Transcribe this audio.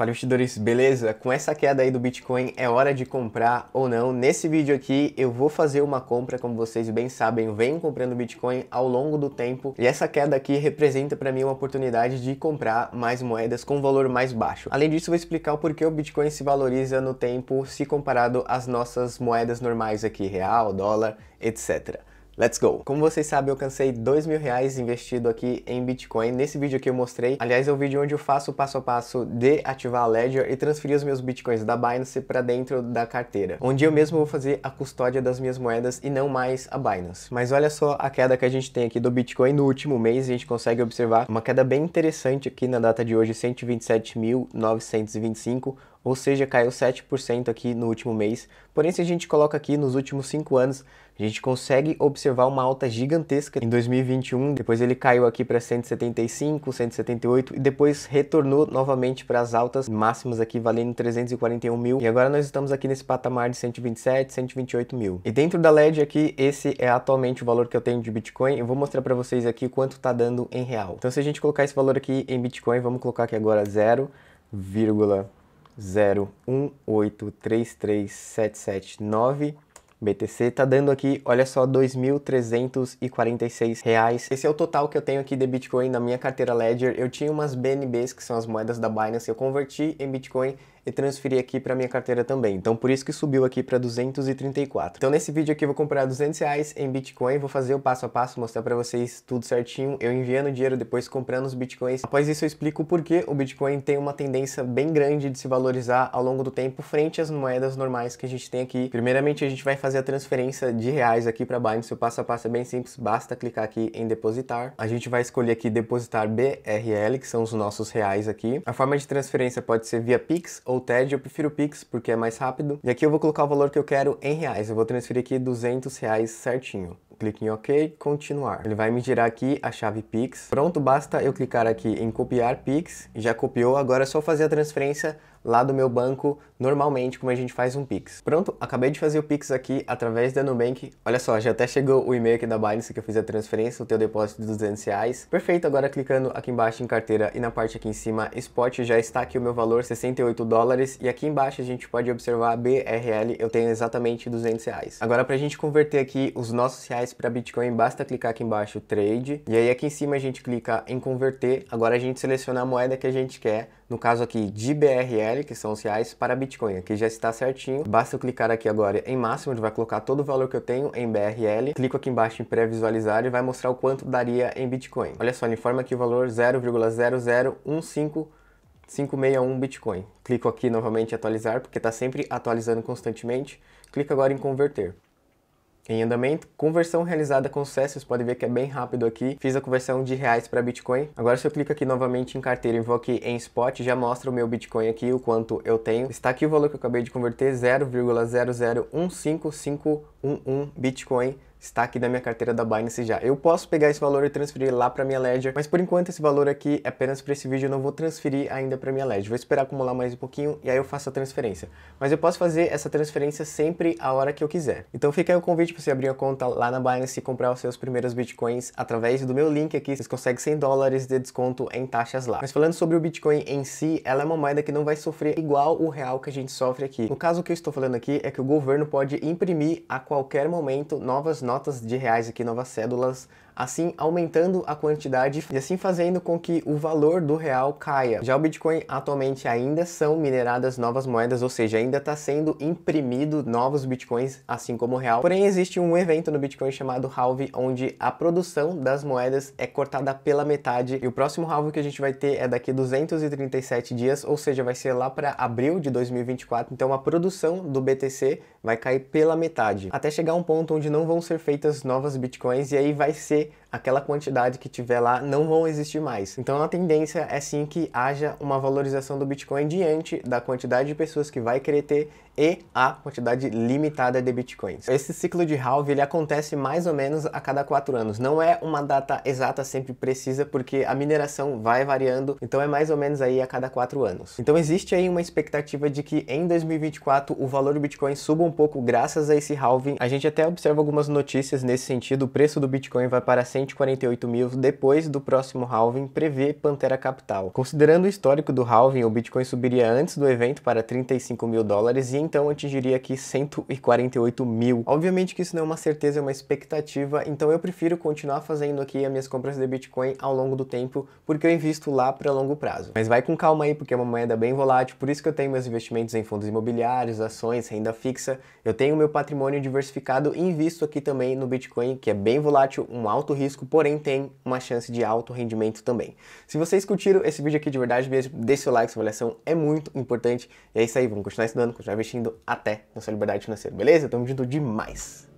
Fala investidores, beleza? Com essa queda aí do Bitcoin, é hora de comprar ou não? Nesse vídeo aqui eu vou fazer uma compra, como vocês bem sabem, eu venho comprando Bitcoin ao longo do tempo e essa queda aqui representa para mim uma oportunidade de comprar mais moedas com valor mais baixo. Além disso, vou explicar o porquê o Bitcoin se valoriza no tempo se comparado às nossas moedas normais aqui, real, dólar, etc. Let's go! Como vocês sabem, eu cansei dois mil reais investido aqui em Bitcoin. Nesse vídeo aqui eu mostrei, aliás, é o vídeo onde eu faço o passo a passo de ativar a Ledger e transferir os meus Bitcoins da Binance para dentro da carteira, onde eu mesmo vou fazer a custódia das minhas moedas e não mais a Binance. Mas olha só a queda que a gente tem aqui do Bitcoin no último mês, a gente consegue observar uma queda bem interessante aqui na data de hoje, 127.925 ou seja, caiu 7% aqui no último mês. Porém, se a gente coloca aqui nos últimos 5 anos, a gente consegue observar uma alta gigantesca em 2021, depois ele caiu aqui para 175, 178 e depois retornou novamente para as altas máximas aqui valendo 341 mil e agora nós estamos aqui nesse patamar de 127, 128 mil. E dentro da LED aqui, esse é atualmente o valor que eu tenho de Bitcoin, eu vou mostrar para vocês aqui quanto está dando em real. Então se a gente colocar esse valor aqui em Bitcoin, vamos colocar aqui agora 0, vírgula 01833779 BTC tá dando aqui, olha só, R$ 2.346. Reais. Esse é o total que eu tenho aqui de Bitcoin na minha carteira Ledger. Eu tinha umas BNBs, que são as moedas da Binance, eu converti em Bitcoin e transferir aqui para minha carteira também. Então por isso que subiu aqui para 234. Então nesse vídeo aqui eu vou comprar 200 reais em Bitcoin, vou fazer o passo a passo, mostrar para vocês tudo certinho, eu enviando dinheiro, depois comprando os Bitcoins. Após isso eu explico por que o Bitcoin tem uma tendência bem grande de se valorizar ao longo do tempo frente às moedas normais que a gente tem aqui. Primeiramente a gente vai fazer a transferência de reais aqui para Binance, o passo a passo é bem simples, basta clicar aqui em depositar. A gente vai escolher aqui depositar BRL, que são os nossos reais aqui. A forma de transferência pode ser via Pix ou TED, eu prefiro o Pix porque é mais rápido. E aqui eu vou colocar o valor que eu quero em reais. Eu vou transferir aqui 200 reais certinho clique em OK, continuar. Ele vai me girar aqui a chave Pix. Pronto, basta eu clicar aqui em copiar Pix, já copiou, agora é só fazer a transferência lá do meu banco normalmente como a gente faz um Pix. Pronto, acabei de fazer o Pix aqui através da Nubank. Olha só, já até chegou o e-mail aqui da Binance que eu fiz a transferência, o teu depósito de 200 reais. Perfeito, agora clicando aqui embaixo em carteira e na parte aqui em cima Spot já está aqui o meu valor 68 dólares e aqui embaixo a gente pode observar a BRL, eu tenho exatamente 200 reais. Agora para a gente converter aqui os nossos reais para Bitcoin, basta clicar aqui embaixo Trade. E aí aqui em cima a gente clica em Converter. Agora a gente seleciona a moeda que a gente quer, no caso aqui de BRL, que são os reais, para Bitcoin. Aqui já está certinho. Basta eu clicar aqui agora em máximo, ele vai colocar todo o valor que eu tenho em BRL. Clico aqui embaixo em pré-visualizar e vai mostrar o quanto daria em Bitcoin. Olha só, ele informa aqui o valor 0,0015561 561 Bitcoin. Clico aqui novamente em atualizar, porque está sempre atualizando constantemente. Clico agora em converter em andamento. Conversão realizada com sucesso, vocês podem ver que é bem rápido aqui. Fiz a conversão de reais para Bitcoin. Agora se eu clico aqui novamente em carteira e vou aqui em spot, já mostra o meu Bitcoin aqui, o quanto eu tenho. Está aqui o valor que eu acabei de converter, 0,0015511 Bitcoin está aqui na minha carteira da Binance já. Eu posso pegar esse valor e transferir lá para minha Ledger, mas por enquanto esse valor aqui é apenas para esse vídeo, eu não vou transferir ainda para minha Ledger. Vou esperar acumular mais um pouquinho e aí eu faço a transferência. Mas eu posso fazer essa transferência sempre a hora que eu quiser. Então fica aí o convite para você abrir a conta lá na Binance e comprar os seus primeiros bitcoins através do meu link aqui. Vocês conseguem 100 dólares de desconto em taxas lá. Mas falando sobre o Bitcoin em si, ela é uma moeda que não vai sofrer igual o real que a gente sofre aqui. No caso, o que eu estou falando aqui é que o governo pode imprimir a qualquer momento novas notas notas de reais aqui, novas cédulas assim aumentando a quantidade e assim fazendo com que o valor do real caia. Já o Bitcoin atualmente ainda são mineradas novas moedas, ou seja, ainda está sendo imprimido novos Bitcoins, assim como o real. Porém, existe um evento no Bitcoin chamado halve, onde a produção das moedas é cortada pela metade e o próximo halve que a gente vai ter é daqui 237 dias, ou seja, vai ser lá para abril de 2024. Então, a produção do BTC vai cair pela metade, até chegar a um ponto onde não vão ser feitas novas Bitcoins e aí vai ser aquela quantidade que tiver lá não vão existir mais. Então a tendência é sim que haja uma valorização do Bitcoin diante da quantidade de pessoas que vai querer ter e a quantidade limitada de Bitcoins. Esse ciclo de halving ele acontece mais ou menos a cada quatro anos. Não é uma data exata sempre precisa porque a mineração vai variando, então é mais ou menos aí a cada quatro anos. Então existe aí uma expectativa de que em 2024 o valor do Bitcoin suba um pouco graças a esse halving. A gente até observa algumas notícias nesse sentido, o preço do Bitcoin vai para para 148 mil depois do próximo halving, prevê Pantera Capital. Considerando o histórico do halving, o Bitcoin subiria antes do evento para 35 mil dólares e então atingiria aqui 148 mil. Obviamente que isso não é uma certeza, é uma expectativa, então eu prefiro continuar fazendo aqui as minhas compras de Bitcoin ao longo do tempo, porque eu invisto lá para longo prazo. Mas vai com calma aí, porque é uma moeda bem volátil, por isso que eu tenho meus investimentos em fundos imobiliários, ações, renda fixa, eu tenho meu patrimônio diversificado e invisto aqui também no Bitcoin, que é bem volátil, um alto alto risco, porém tem uma chance de alto rendimento também. Se vocês curtiram esse vídeo aqui de verdade mesmo, deixe seu like, sua avaliação é muito importante. E é isso aí, vamos continuar estudando, continuar investindo até nossa liberdade financeira, beleza? Tamo junto demais!